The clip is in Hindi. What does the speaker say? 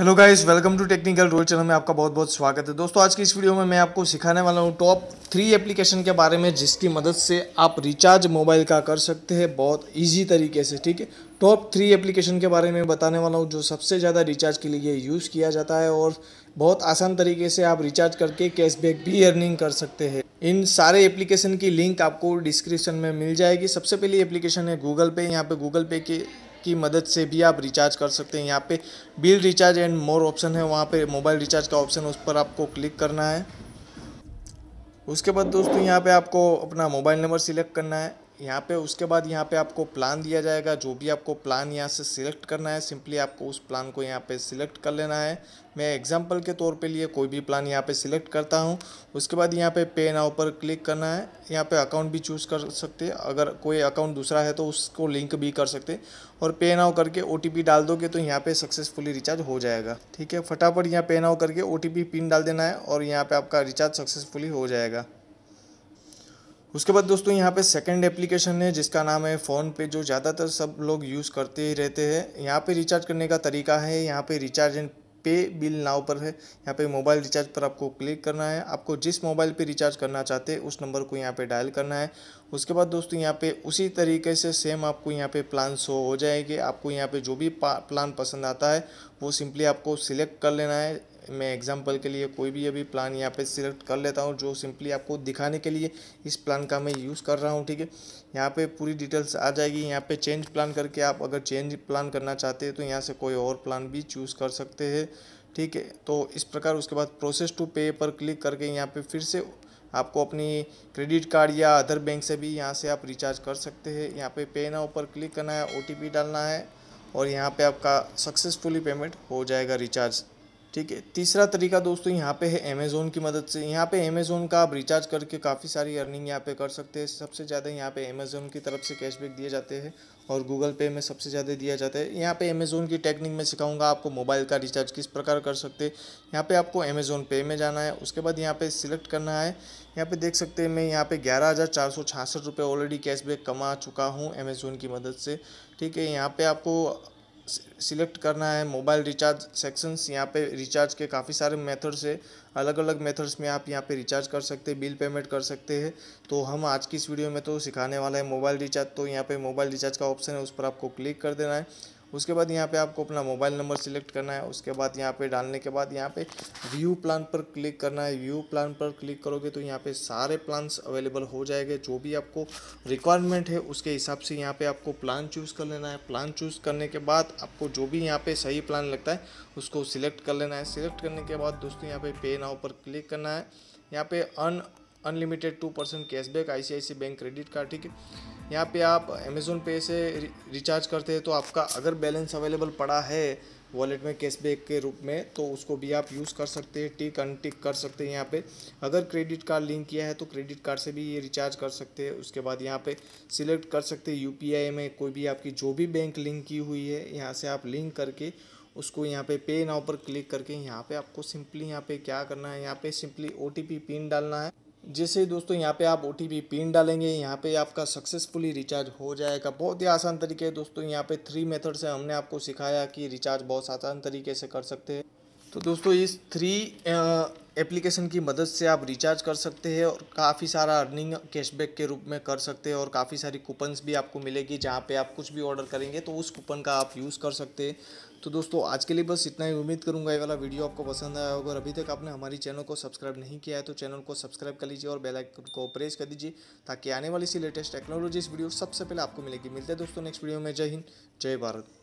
hello guys welcome to technical role channel में आपका बहुत बहुत स्वागत है दोस्तों आज की इस वीडियो में मैं आपको सिखाने वाला हूँ टॉप थ्री एप्लीकेशन के बारे में जिसकी मदद से आप रिचार्ज मोबाइल का कर सकते हैं बहुत इजी तरीके से ठीक है टॉप थ्री एप्लीकेशन के बारे में बताने वाला हूँ जो सबसे ज़्यादा रिचार्ज के लिए यूज़ किया जाता है और बहुत आसान तरीके से आप रिचार्ज करके कैशबैक भी अर्निंग कर सकते हैं इन सारे एप्लीकेशन की लिंक आपको डिस्क्रिप्शन में मिल जाएगी सबसे पहली एप्लीकेशन है गूगल पे यहाँ पे गूगल पे के की मदद से भी आप रिचार्ज कर सकते हैं यहाँ पे bill recharge and more option है वहाँ पे मोबाइल रिचार्ज का ऑप्शन उस पर आपको क्लिक करना है उसके बाद दोस्तों यहाँ पे आपको अपना मोबाइल नंबर सिलेक्ट करना है यहाँ पे उसके बाद यहाँ पे आपको प्लान दिया जाएगा जो भी आपको प्लान यहाँ से सिलेक्ट करना है सिंपली आपको उस प्लान को यहाँ पे सिलेक्ट कर लेना है मैं एग्जांपल के तौर पे लिए कोई भी प्लान यहाँ पे सिलेक्ट करता हूँ उसके बाद यहाँ पे पे नाउ पर क्लिक करना है यहाँ पे अकाउंट भी चूज़ कर सकते अगर कोई अकाउंट दूसरा है तो उसको लिंक भी कर सकते और पे नाउ करके ओ डाल दोगे तो यहाँ पर सक्सेसफुली रिचार्ज हो जाएगा ठीक है फटाफट यहाँ पे नाउ करके ओ पिन डाल देना है और यहाँ पर आपका रिचार्ज सक्सेसफुली हो जाएगा उसके बाद दोस्तों यहाँ पे सेकंड एप्लीकेशन है जिसका नाम है फ़ोन पे जो ज़्यादातर सब लोग यूज़ करते ही रहते हैं यहाँ पे रिचार्ज करने का तरीका है यहाँ पे recharge and pay bill now पर है यहाँ पे मोबाइल रिचार्ज पर आपको क्लिक करना है आपको जिस मोबाइल पे रिचार्ज करना चाहते हैं उस नंबर को यहाँ पे डायल करना है उसके बाद दोस्तों यहाँ पे उसी तरीके से सेम आपको यहाँ पे प्लान शो हो जाएंगे आपको यहाँ पे जो भी प्लान पसंद आता है वो सिंपली आपको सिलेक्ट कर लेना है मैं एग्जांपल के लिए कोई भी अभी प्लान यहाँ पे सिलेक्ट कर लेता हूँ जो सिंपली आपको दिखाने के लिए इस प्लान का मैं यूज़ कर रहा हूँ ठीक है यहाँ पे पूरी डिटेल्स आ जाएगी यहाँ पे चेंज प्लान करके आप अगर चेंज प्लान करना चाहते हैं तो यहाँ से कोई और प्लान भी चूज़ कर सकते हैं ठीक है तो इस प्रकार उसके बाद प्रोसेस टू पे पर क्लिक करके यहाँ पर फिर से आपको अपनी क्रेडिट कार्ड या अदर बैंक से भी यहाँ से आप रिचार्ज कर सकते हैं यहाँ पर पे ना ऊपर क्लिक करना है ओ डालना है और यहाँ पे आपका सक्सेसफुली पेमेंट हो जाएगा रिचार्ज ठीक है तीसरा तरीका दोस्तों यहाँ पे है अमेज़ोन की मदद से यहाँ पे अमेज़ोन का आप रिचार्ज करके काफ़ी सारी अर्निंग यहाँ पे कर सकते हैं सबसे ज़्यादा यहाँ पे अमेज़ोन की तरफ से कैशबैक दिए जाते हैं और गूगल पे में सबसे ज़्यादा दिया जाता है यहाँ पे अमेज़ोन की टेक्निक में सिखाऊंगा आपको मोबाइल का रिचार्ज किस प्रकार कर सकते हैं यहाँ पर आपको अमेज़ोन पे में जाना है उसके बाद यहाँ पर सिलेक्ट करना है यहाँ पर देख सकते हैं मैं यहाँ पर ग्यारह हज़ार चार सौ रुपये ऑलरेडी कैशबैक कमा चुका हूँ अमेज़ोन की मदद से ठीक है यहाँ पर आपको सिलेक्ट करना है मोबाइल रिचार्ज सेक्शंस यहाँ पे रिचार्ज के काफ़ी सारे मेथड्स है अलग अलग मेथड्स में आप यहाँ पे रिचार्ज कर सकते हैं बिल पेमेंट कर सकते हैं तो हम आज की इस वीडियो में तो सिखाने वाला है मोबाइल रिचार्ज तो यहाँ पे मोबाइल रिचार्ज का ऑप्शन है उस पर आपको क्लिक कर देना है उसके बाद यहाँ पे आपको अपना मोबाइल नंबर सिलेक्ट करना है उसके बाद यहाँ पे डालने के बाद यहाँ पे व्यू प्लान पर क्लिक करना है व्यू प्लान पर क्लिक करोगे तो यहाँ पे सारे प्लान्स अवेलेबल हो जाएंगे जो भी आपको रिक्वायरमेंट है उसके हिसाब से यहाँ पे आपको प्लान चूज़ कर लेना है प्लान चूज़ करने के बाद आपको जो भी यहाँ पे सही प्लान लगता है उसको सिलेक्ट कर लेना है सिलेक्ट करने के बाद दोस्तों यहाँ पे पे नाव पर क्लिक करना है यहाँ पे un unlimited two percent cashback I C bank credit card ठीक है यहाँ पे आप अमेज़ोन पे से रिचार्ज करते हैं तो आपका अगर बैलेंस अवेलेबल पड़ा है वॉलेट में कैशबैक के रूप में तो उसको भी आप यूज़ कर सकते हैं टिक अन टिक कर सकते हैं यहाँ पे अगर क्रेडिट कार्ड लिंक किया है तो क्रेडिट कार्ड से भी ये रिचार्ज कर सकते हैं उसके बाद यहाँ पे सिलेक्ट कर सकते हैं यूपीआई में कोई भी आपकी जो भी बैंक लिंक की हुई है यहाँ से आप लिंक करके उसको यहाँ पे पे नाव पर क्लिक करके यहाँ पे आपको सिंपली यहाँ पे क्या करना है यहाँ पे सिंपली ओ पिन डालना है जैसे दोस्तों यहाँ पे आप ओ टी पी पिन डालेंगे यहाँ पे आपका सक्सेसफुली रिचार्ज हो जाएगा बहुत ही आसान तरीके है दोस्तों यहाँ पे थ्री मेथड से हमने आपको सिखाया कि रिचार्ज बहुत आसान तरीके से कर सकते हैं तो दोस्तों इस थ्री एप्लीकेशन की मदद से आप रिचार्ज कर सकते हैं और काफ़ी सारा अर्निंग कैशबैक के रूप में कर सकते हैं और काफ़ी सारी कूपन्स भी आपको मिलेगी जहाँ पे आप कुछ भी ऑर्डर करेंगे तो उस कूपन का आप यूज़ कर सकते हैं तो दोस्तों आज के लिए बस इतना ही उम्मीद करूँगा ये वाला वीडियो आपको पसंद आया होगा अभी तक आपने हमारी चैनल को सब्सक्राइब नहीं किया है तो चैनल को सब्सक्राइब कर लीजिए और बेलाइकन को प्रेस कर दीजिए ताकि आने वाली सी लेटेस्ट इस वीडियो सबसे पहले आपको मिलेगी मिलते हैं दोस्तों नेक्स्ट वीडियो में जय हिंद जय भारत